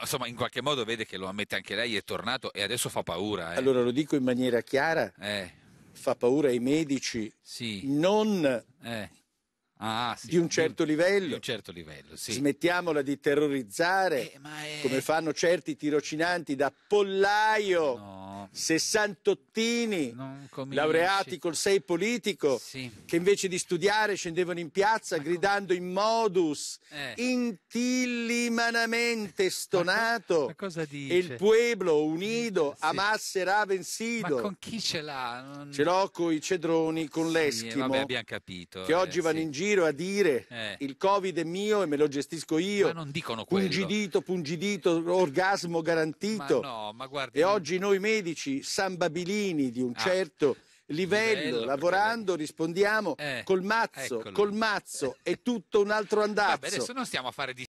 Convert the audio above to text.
insomma, in qualche modo vede che lo ammette anche lei, è tornato e adesso fa paura. Eh. Allora lo dico in maniera chiara, eh. fa paura ai medici, sì. non eh. ah, sì. di un certo livello. Di un certo livello sì. Smettiamola di terrorizzare, eh, è... come fanno certi tirocinanti da pollaio. No sessantottini laureati col 6 politico sì. che invece di studiare scendevano in piazza Ma gridando come... in modus eh. intillimanamente stonato e il pueblo unido sì. amasse ravensido Ma con chi ce l'ha? Non... Ce l'ho con i cedroni, con sì, l'eschimo vabbè, abbiamo capito, che eh, oggi vanno in giro a dire eh. il covid è mio e me lo gestisco io Ma non dicono quello. pungidito, pungidito, orgasmo garantito no, e oggi noi medici politici sambabilini di un ah. certo livello, livello lavorando, perché... rispondiamo eh, col mazzo, eccolo. col mazzo, è tutto un altro andazzo. Vabbè, adesso non stiamo a fare di